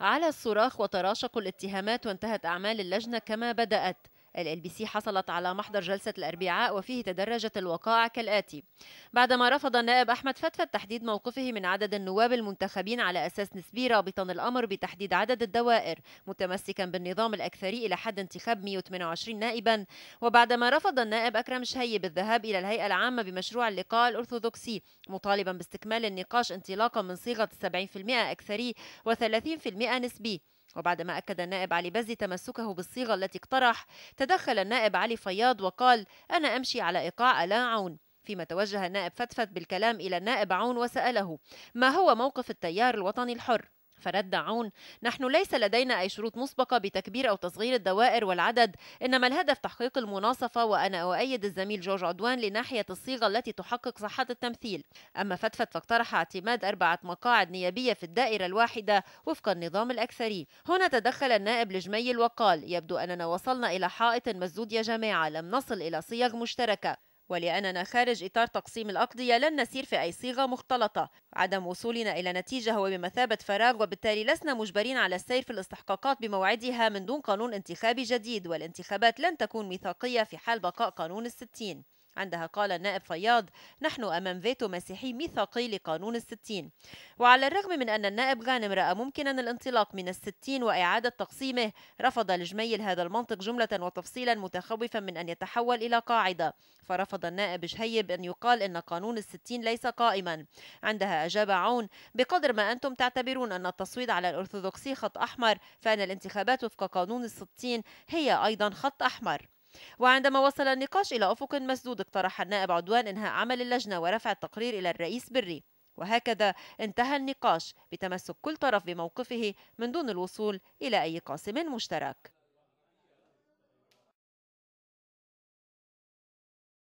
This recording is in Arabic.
على الصراخ وتراشق الاتهامات وانتهت أعمال اللجنة كما بدأت ال بي سي حصلت على محضر جلسة الأربعاء وفيه تدرجت الوقائع كالآتي بعدما رفض النائب أحمد فتفت تحديد موقفه من عدد النواب المنتخبين على أساس نسبي رابطا الأمر بتحديد عدد الدوائر متمسكا بالنظام الأكثري إلى حد انتخاب 128 نائبا وبعدما رفض النائب أكرم شهيب الذهاب إلى الهيئة العامة بمشروع اللقاء الأرثوذكسي مطالبا باستكمال النقاش انطلاقا من صيغة 70% أكثري و30% نسبي وبعدما أكد النائب علي بزي تمسكه بالصيغة التي اقترح تدخل النائب علي فياض وقال أنا أمشي على إيقاع ألا عون فيما توجه النائب فتفت بالكلام إلى النائب عون وسأله ما هو موقف التيار الوطني الحر فرد عون نحن ليس لدينا أي شروط مسبقة بتكبير أو تصغير الدوائر والعدد إنما الهدف تحقيق المناصفة وأنا أؤيد الزميل جورج عدوان لناحية الصيغة التي تحقق صحة التمثيل أما فتفت فاقترح اعتماد أربعة مقاعد نيابية في الدائرة الواحدة وفق النظام الأكثري هنا تدخل النائب لجميل وقال يبدو أننا وصلنا إلى حائط مسدود يا جماعة لم نصل إلى صيغ مشتركة ولأننا خارج إطار تقسيم الأقضية لن نسير في أي صيغة مختلطة عدم وصولنا إلى نتيجة هو بمثابة فراغ وبالتالي لسنا مجبرين على السير في الاستحقاقات بموعدها من دون قانون انتخابي جديد والانتخابات لن تكون ميثاقية في حال بقاء قانون الستين عندها قال النائب فياض نحن أمام فيتو مسيحي ميثاقي لقانون الستين وعلى الرغم من أن النائب غانم رأى ممكنا الانطلاق من الستين وإعادة تقسيمه رفض لجميل هذا المنطق جملة وتفصيلا متخوفا من أن يتحول إلى قاعدة فرفض النائب شهيب أن يقال أن قانون الستين ليس قائما عندها أجاب عون بقدر ما أنتم تعتبرون أن التصويت على الأرثوذكسي خط أحمر فأن الانتخابات وفق قانون الستين هي أيضا خط أحمر وعندما وصل النقاش إلى أفق مسدود اقترح النائب عدوان إنهاء عمل اللجنة ورفع التقرير إلى الرئيس بري وهكذا انتهى النقاش بتمسك كل طرف بموقفه من دون الوصول إلى أي قاسم مشترك